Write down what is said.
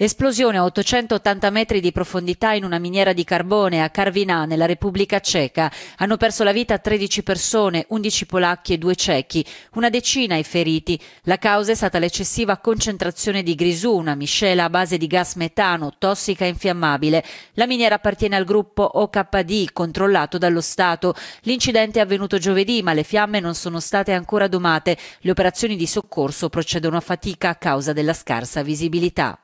Esplosione a 880 metri di profondità in una miniera di carbone a Carvinà, nella Repubblica Ceca. Hanno perso la vita 13 persone, 11 polacchi e 2 cechi, una decina i feriti. La causa è stata l'eccessiva concentrazione di grisù, una miscela a base di gas metano, tossica e infiammabile. La miniera appartiene al gruppo OKD, controllato dallo Stato. L'incidente è avvenuto giovedì, ma le fiamme non sono state ancora domate. Le operazioni di soccorso procedono a fatica a causa della scarsa visibilità.